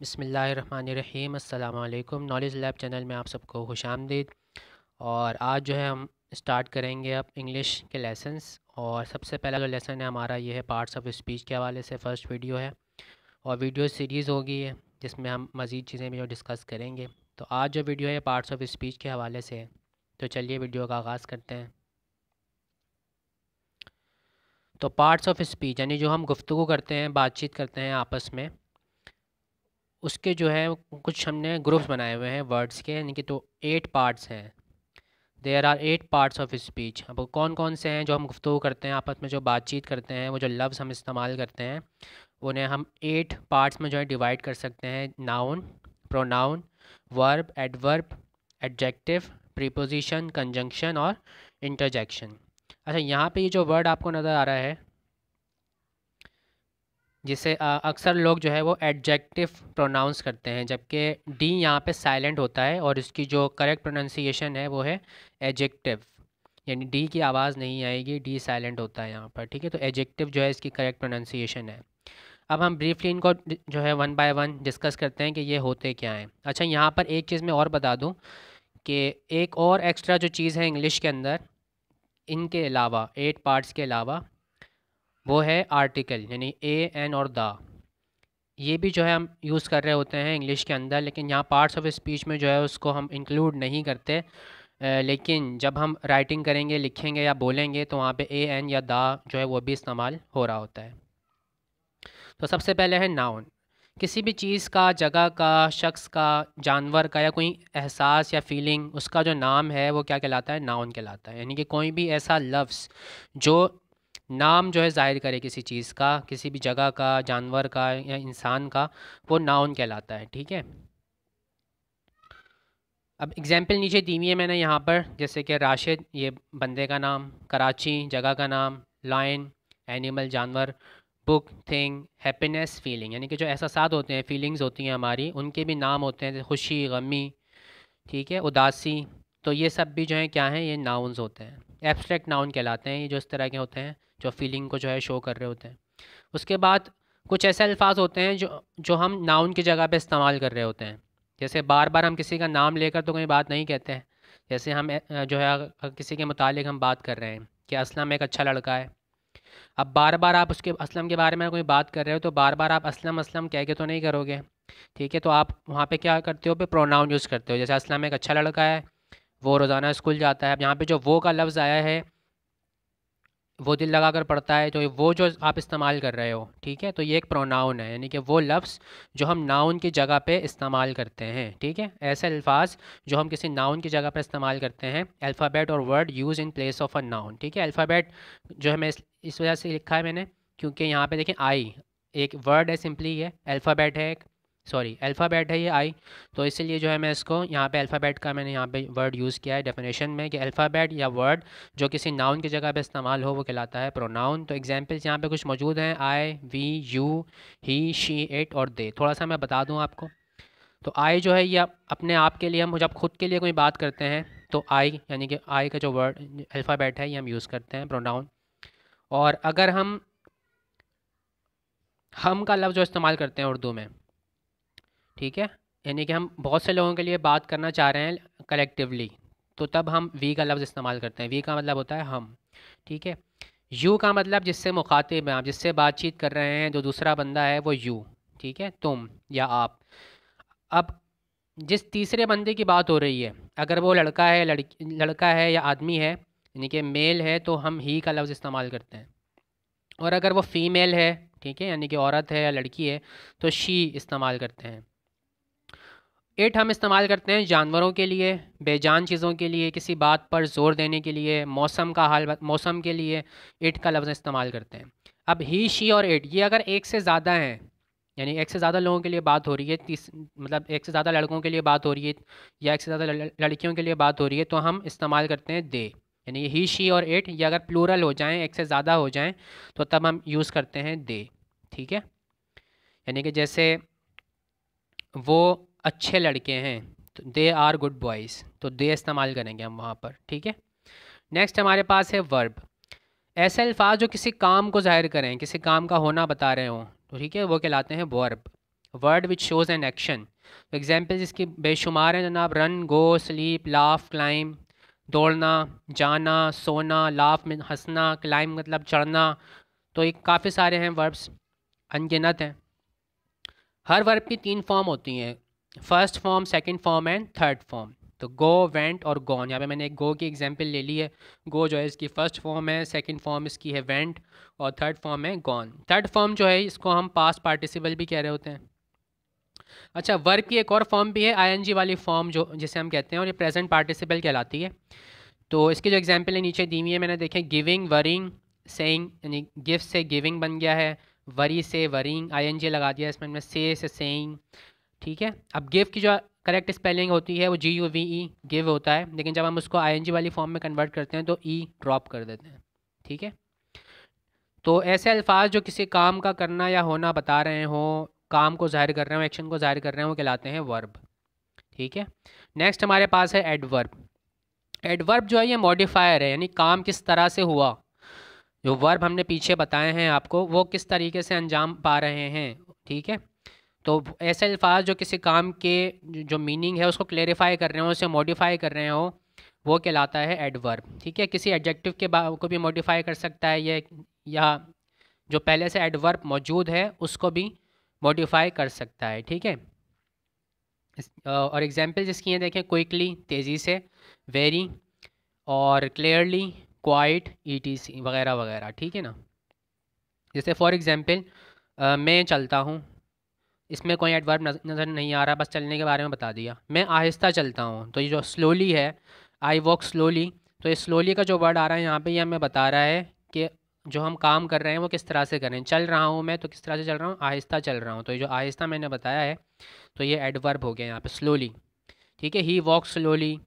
बसमीम अल्लाम knowledge lab channel में आप सबको खुश आमदीद और आज जो है हम स्टार्ट करेंगे अब इंग्लिश के लेसन्स और सबसे पहला जो लेसन है हमारा ये है पार्ट्स ऑफ स्पीच के हवाले से फ़र्स्ट वीडियो है और वीडियो सीरीज़ होगी है जिसमें हम मज़ीद चीज़ें भी जो डिस्कस करेंगे तो आज जो वीडियो है पार्ट्स ऑफ स्पीच के हवाले से है तो चलिए वीडियो का आगाज़ करते हैं तो पार्ट्स ऑफ स्पीच यानी जो हम गुफ्तु करते हैं बातचीत करते हैं आपस में उसके जो है कुछ हमने ग्रुप्स बनाए हुए हैं वर्ड्स के यानी कि तो एट पार्ट्स हैं there are eight parts of speech अब कौन कौन से हैं जो हम गुफ्तु करते हैं आपस में जो बातचीत करते हैं वो जो लफ्ज़ हम इस्तेमाल करते हैं उन्हें हम एट पार्ट्स में जो है डिवाइड कर सकते हैं noun pronoun verb adverb adjective preposition conjunction और इंटरजेक्शन अच्छा यहाँ पे ये जो वर्ड आपको नज़र आ रहा है जिसे अक्सर लोग जो है वो एडजेक्टिव प्रोनाउंस करते हैं जबकि डी यहाँ पे साइलेंट होता है और इसकी जो करेक्ट प्रोनाउंसिएशन है वो है एजेक्टिव यानी डी की आवाज़ नहीं आएगी डी साइलेंट होता है यहाँ पर ठीक है तो एजेक्टिव जो है इसकी करेक्ट प्रोनाउंसिएशन है अब हम ब्रीफली इनको जो है वन बाय वन डिस्कस करते हैं कि ये होते क्या हैं अच्छा यहाँ पर एक चीज़ मैं और बता दूँ कि एक और एक्स्ट्रा जो चीज़ है इंग्लिश के अंदर इनके अलावा एट पार्ट्स के अलावा वो है आर्टिकल यानी ए एन और द ये भी जो है हम यूज़ कर रहे होते हैं इंग्लिश के अंदर लेकिन यहाँ पार्ट्स ऑफ स्पीच में जो है उसको हम इंक्लूड नहीं करते लेकिन जब हम राइटिंग करेंगे लिखेंगे या बोलेंगे तो वहाँ पे ए एन या दा जो है वो भी इस्तेमाल हो रहा होता है तो सबसे पहले है नाउन किसी भी चीज़ का जगह का शख्स का जानवर का या कोई एहसास या फीलिंग उसका जो नाम है वो क्या कहलाता है नाउन कहलाता है यानी कि कोई भी ऐसा लफ्स जो नाम जो है ज़ाहिर करे किसी चीज़ का किसी भी जगह का जानवर का या इंसान का वो नाउन कहलाता है ठीक है अब एग्जाम्पल नीचे दी हुई है मैंने यहाँ पर जैसे कि राशिद ये बंदे का नाम कराची जगह का नाम लाइन एनिमल जानवर बुक थिंग हैप्पीनेस फीलिंग यानी कि जो एहसास होते हैं फीलिंग्स होती हैं हमारी उनके भी नाम होते हैं खुशी गमी ठीक है उदासी तो ये सब भी जो है क्या हैं ये नाउन्स होते हैं एब्स्ट्रैक्ट नाउन कहलाते हैं ये जो इस तरह के होते हैं जो फीलिंग को जो है शो कर रहे होते हैं उसके बाद कुछ ऐसे अल्फाज होते हैं जो जो हम नाउन की जगह पे इस्तेमाल कर रहे होते हैं जैसे बार बार हम किसी का नाम लेकर तो कोई बात नहीं कहते हैं जैसे हम जो है किसी के मुतालिक हम बात कर रहे हैं कि असलम एक अच्छा लड़का है अब बार बार आप उसके असलम के बारे में कोई बात कर रहे हो तो बार बार आप असलम असलम कह के तो नहीं करोगे ठीक है तो आप वहाँ पे क्या करते हो पे प्रोनाउन यूज़ करते हो जैसे असलम एक अच्छा लड़का है वो रोज़ाना स्कूल जाता है अब यहाँ पे जो वो का लफ्ज़ आया है वो दिल लगा कर पड़ता है तो वो जो आप इस्तेमाल कर रहे हो ठीक है तो ये एक प्रोनाउन है यानी कि वो लफ्ज़ जो हम नाउन की जगह पे इस्तेमाल करते हैं ठीक है ऐसे अल्फाज जो हम किसी नाउन की जगह पर इस्तेमाल करते हैं अल्फ़ाबेट और word use in place of a noun ठीक है अल्फ़ाबेट जो है मैं इस, इस वजह से लिखा है मैंने क्योंकि यहाँ पर देखें आई एक वर्ड है सिंपली ये अल्फ़ाबेट है एक सॉरी अल्फ़ाबेट है ये आई तो इसलिए जो है मैं इसको यहाँ पे अल्फ़ाबेट का मैंने यहाँ पे वर्ड यूज़ किया है डेफिनेशन में कि अल्फ़ाबेट या वर्ड जो किसी नाउन की जगह पे इस्तेमाल हो वो कहलाता है प्रोनाउन तो एग्जांपल्स यहाँ पे कुछ मौजूद हैं I we you he she it और दे थोड़ा सा मैं बता दूँ आपको तो आई जो है ये अपने आप के लिए हम जब खुद के लिए कोई बात करते हैं तो आई यानी कि आई का जो वर्ड अल्फ़ाबेट है ये हम यूज़ करते हैं प्रोनाउन और अगर हम हम का लफ्ज़ जो इस्तेमाल करते हैं उर्दू में ठीक है यानी कि हम बहुत से लोगों के लिए बात करना चाह रहे हैं कलेक्टिवली तो तब हम वी का लफ्ज़ इस्तेमाल करते हैं वी का मतलब होता है हम ठीक है यू का मतलब जिससे मुखातिब हैं आप जिससे बातचीत कर रहे हैं जो दूसरा बंदा है वो यू ठीक है तुम या आप अब जिस तीसरे बंदे की बात हो रही है अगर वो लड़का है लड़की लड़का है या आदमी है यानी कि मेल है तो हम ही का लफ्ज़ इस्तेमाल करते हैं और अगर वो फ़ीमेल है ठीक है यानी कि औरत है या लड़की है तो शी इस्तेमाल करते हैं इट हम इस्तेमाल करते हैं जानवरों के लिए बेजान चीज़ों के लिए किसी बात पर जोर देने के लिए मौसम का हाल मौसम के लिए इट का लफ्ज़ इस्तेमाल करते हैं अब ही शी और इट ये अगर एक से ज़्यादा हैं यानी एक से ज़्यादा लोगों के लिए बात हो रही है तीस मतलब एक से ज़्यादा लड़कों के लिए बात हो रही है या एक से ज़्यादा लड़कियों के लिए बात हो रही है तो हम इस्तेमाल करते हैं दे यानी ही शी और इट ये अगर प्लूरल हो जाएँ एक से ज़्यादा हो जाएँ तो तब हम यूज़ करते हैं दे ठीक है यानी कि जैसे वो अच्छे लड़के हैं तो दे आर गुड बॉयज़ तो दे इस्तेमाल करेंगे हम वहाँ पर ठीक है नेक्स्ट हमारे पास है वर्ब ऐसे अल्फाज जो किसी काम को जाहिर करें किसी काम का होना बता रहे हों तो ठीक है वो कहलाते हैं verb word which shows an action example जिसकी बेशुमार हैं जनाब run go sleep laugh climb दौड़ना जाना सोना लाफ में हंसना क्लाइम मतलब चढ़ना तो ये काफ़ी सारे हैं वर्ब्स अनगिनत हैं हर वर्ब की तीन फॉर्म होती हैं first form second form and third form तो गो वेंट और गॉन यहाँ पे मैंने एक गो की एग्जांपल ले ली है गो जो है इसकी फर्स्ट फॉर्म है सेकंड फॉर्म इसकी है वेंट और थर्ड फॉर्म है गॉन थर्ड फॉर्म जो है इसको हम पास्ट पार्टिसिपल भी कह रहे होते हैं अच्छा वर्क की एक और फॉर्म भी है आईएनजी वाली फॉर्म जो जिसे हम कहते हैं और ये प्रेजेंट पार्टिसिपल कहलाती है तो इसकी जो एग्जाम्पल है नीचे दी हुई है मैंने देखे गिविंग वरिंग सेइंग यानी गिफ्ट से गिविंग बन गया है वरी से वरिंग आईएनजी लगा दिया इसमें से से सेइंग ठीक है अब गिव की जो करेक्ट स्पेलिंग होती है वो G U V E give होता है लेकिन जब हम उसको आई वाली फॉर्म में कन्वर्ट करते हैं तो ई e ड्रॉप कर देते हैं ठीक है तो ऐसे अल्फाज जो किसी काम का करना या होना बता रहे हों काम को जाहिर कर रहे हो एक्शन को जाहिर कर रहे हो कहलाते हैं वर्ब ठीक है नेक्स्ट हमारे पास है एडवर्ब एडवर्ब जो है ये मॉडिफायर है यानी काम किस तरह से हुआ जो वर्ब हमने पीछे बताए हैं आपको वो किस तरीके से अंजाम पा रहे हैं ठीक है तो ऐसे अल्फाज जो किसी काम के जो मीनिंग है उसको क्लेरिफाई कर रहे हो उसे मॉडिफाई कर रहे हो वो कहलाता है एडवर्ब ठीक है किसी एडजेक्टिव के को भी मॉडिफाई कर सकता है ये या जो पहले से एडवर्ब मौजूद है उसको भी मॉडिफाई कर सकता है ठीक है और एग्जाम्पल जिसकी हैं देखें क्विकली तेज़ी से वेरी और क्लियरली क्वाइट सी वगैरह वगैरह ठीक है ना जैसे फॉर एग्ज़ाम्पल मैं चलता हूँ इसमें कोई एडवर्ब नज़र नहीं आ रहा बस चलने के बारे में बता दिया मैं आहिस्ता चलता हूँ तो ये जो स्लोली है आई वॉक स्लोली तो ये स्लोली का जो वर्ड आ रहा है यहाँ पे ये हमें बता रहा है कि जो हम काम कर रहे हैं वो किस तरह से करें चल रहा हूँ मैं तो किस तरह से चल रहा हूँ आहिस्ता चल रहा हूँ तो ये जो आहिस्ता मैंने बताया है तो ये एडवर्ब हो गया यहाँ पर स्लोली ठीक है ही वॉक स्लोली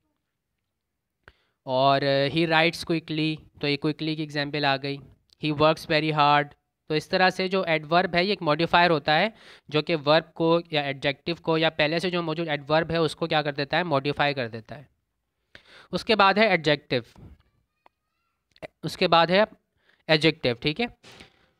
और ही राइट्स क्विकली तो ये क्विकली की एग्जाम्पल आ गई ही वर्क्स वेरी हार्ड तो इस तरह से जो एडवर्ब है ये एक मॉडिफायर होता है जो कि वर्ब को या एडजेक्टिव को या पहले से जो मौजूद एडवर्ब है उसको क्या कर देता है मॉडिफाई कर देता है उसके बाद है एडजेक्टिव उसके बाद है एडजेक्टिव ठीक है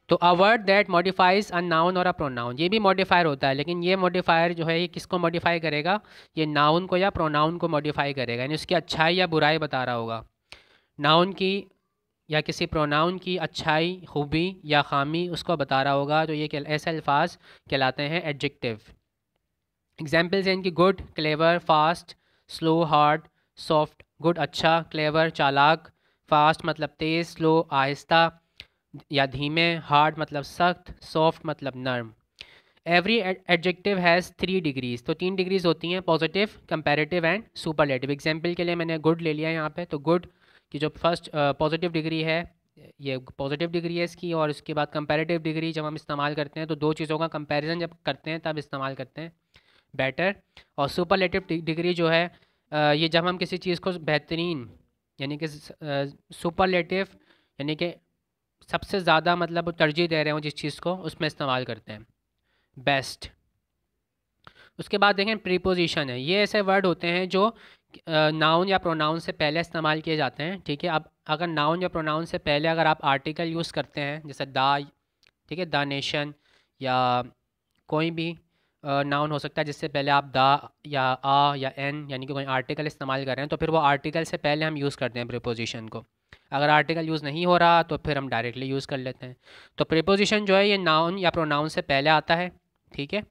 तो a word that modifies a noun और अ प्रोनाउन ये भी मॉडिफायर होता है लेकिन ये मॉडिफायर जो है ये किसको मॉडिफाई करेगा ये नाउन को या प्रोनाउन को मॉडिफाई करेगा यानी उसकी अच्छाई या बुराई बता रहा होगा नाउन की या किसी प्रोनाउन की अच्छाई खूबी या खामी उसको बता रहा होगा तो ये ऐसे अल्फाज कहलाते हैं एडजेक्टिव एग्जाम्पल्स हैं इनकी good clever fast slow hard soft good अच्छा क्लेवर चालाक फास्ट मतलब तेज़ स्लो आहिस्ता या धीमे हार्ड मतलब सख्त सॉफ्ट मतलब नर्म every adjective has three degrees तो तीन डिग्रीज़ होती हैं positive comparative and superlative example के लिए मैंने गुड ले लिया यहाँ पे तो गुड कि जो फर्स्ट पॉजिटिव डिग्री है ये पॉजिटिव डिग्री है इसकी और इसके बाद कंपेरेटिव डिग्री जब हम इस्तेमाल करते हैं तो दो चीज़ों का कंपेरिज़न जब करते हैं तब इस्तेमाल करते हैं बेटर और सुपरलेटिव डिग्री जो है ये जब हम किसी चीज़ को बेहतरीन यानी कि सुपरलेटिव यानी कि सबसे ज़्यादा मतलब तरजीह दे रहे हो जिस चीज़ को उसमें इस्तेमाल करते हैं बेस्ट उसके बाद देखें प्रीपोजिशन है ये ऐसे वर्ड होते हैं जो नाउन या प्रोनाउन से पहले इस्तेमाल किए जाते हैं ठीक है अब अगर नाउन या प्रोनाउन से पहले अगर आप आर्टिकल यूज़ करते हैं जैसे दा ठीक है द नेशन या कोई भी नाउन हो सकता है जिससे पहले आप दा या आ या एन यानी कि कोई आर्टिकल इस्तेमाल कर रहे हैं तो फिर वो आर्टिकल से पहले हम यूज़ करते हैं प्रिपोजिशन को अगर आर्टिकल यूज़ नहीं हो रहा तो फिर हम डायरेक्टली यूज़ कर लेते हैं तो प्रिपोजिशन जो है ये नाउन या प्रोनाउन से पहले आता है ठीक है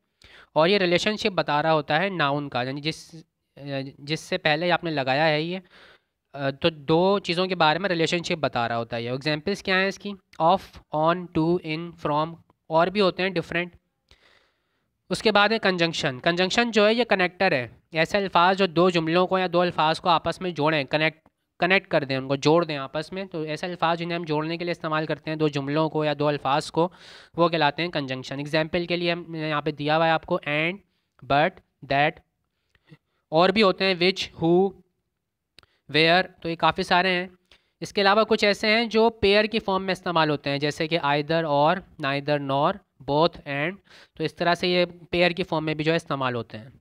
और ये रिलेशनशिप बता रहा होता है नाउन का यानी जिस जिससे पहले आपने लगाया है ये तो दो चीज़ों के बारे में रिलेशनशिप बता रहा होता है ये एग्जाम्पल्स क्या हैं इसकी of on to in from और भी होते हैं डिफरेंट उसके बाद है कंजंक्शन कंजंक्शन जो है ये कनेक्टर है ऐसे अल्फाज जो दो जुमलों को या दो अल्फाज को आपस में जोड़ें कनेक्ट कनेक्ट कर दें उनको जोड़ दें आपस में तो ऐसे अल्फाज जिन्हें हम जोड़ने के लिए इस्तेमाल करते हैं दो जुमलों को या दो अल्फाज को वो कहलाते हैं कंजंक्शन एग्जाम्पल के लिए हम यहाँ पर दिया हुआ है आपको एंड बट दैट और भी होते हैं विच हु वेयर तो ये काफ़ी सारे हैं इसके अलावा कुछ ऐसे हैं जो पेयर की फॉर्म में इस्तेमाल होते हैं जैसे कि आइदर और नाइदर नॉर बोथ एंड तो इस तरह से ये पेयर की फॉर्म में भी जो है इस्तेमाल होते हैं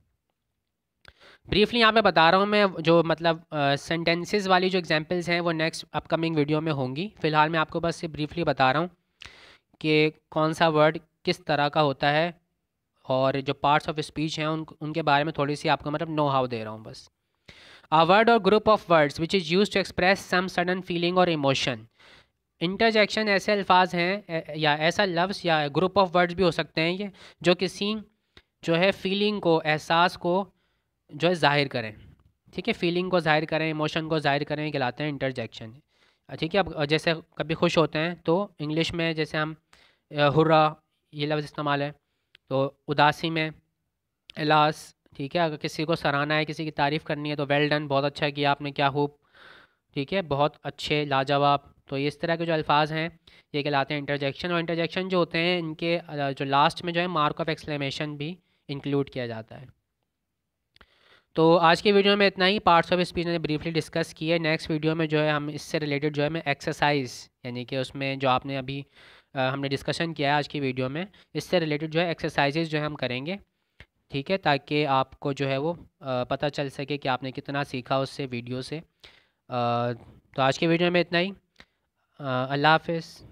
ब्रीफली यहाँ पे बता रहा हूँ मैं जो मतलब सेंटेंसेस uh, वाली जो एग्जांपल्स हैं वो नेक्स्ट अपकमिंग वीडियो में होंगी फ़िलहाल मैं आपको बस ये ब्रीफली बता रहा हूँ कि कौन सा वर्ड किस तरह का होता है और जो पार्ट्स ऑफ स्पीच हैं उन उनके बारे में थोड़ी सी आपको मतलब नो हाउ दे रहा हूँ बस अ वर्ड और group of words which is use to express some sudden feeling और इमोशन इंटरजेक्शन ऐसे अल्फाज हैं या ऐसा लफ्स या ग्रुप ऑफ वर्ड्स भी हो सकते हैं ये जो किसी जो है फीलिंग को एहसास को जो है ज़ाहिर करें ठीक है फीलिंग को ज़ाहिर करें इमोशन को ज़ाहिर करें कहलाते हैं इंटरजेक्शन ठीक है अब जैसे कभी खुश होते हैं तो इंग्लिश में जैसे हम हुर्रा ये लफ्ज़ इस्तेमाल है तो उदासी में अलास ठीक है अगर किसी को सराहना है किसी की तारीफ़ करनी है तो वेल डन बहुत अच्छा किया आपने क्या हुप ठीक है बहुत अच्छे लाजवाब तो इस तरह के जो अल्फाज हैं ये कहलाते हैं इंटरजेक्शन और इंटरजेक्शन जो होते हैं इनके जो लास्ट में जो है मार्क ऑफ एक्सक्लेमेशन भी इंक्लूड किया जाता है तो आज के वीडियो में इतना ही पार्ट्स ऑफ स्पीच मैंने ब्रीफली डिस्कस किए नेक्स्ट वीडियो में जो है हम इससे रिलेटेड जो है मैं एक्सरसाइज यानी कि उसमें जो आपने अभी हमने डिस्कशन किया है आज की वीडियो में इससे रिलेटेड जो है एक्सरसाइजेज जो है हम करेंगे ठीक है ताकि आपको जो है वो पता चल सके कि आपने कितना सीखा उससे वीडियो से तो आज के वीडियो में इतना ही अल्लाह हाफिज़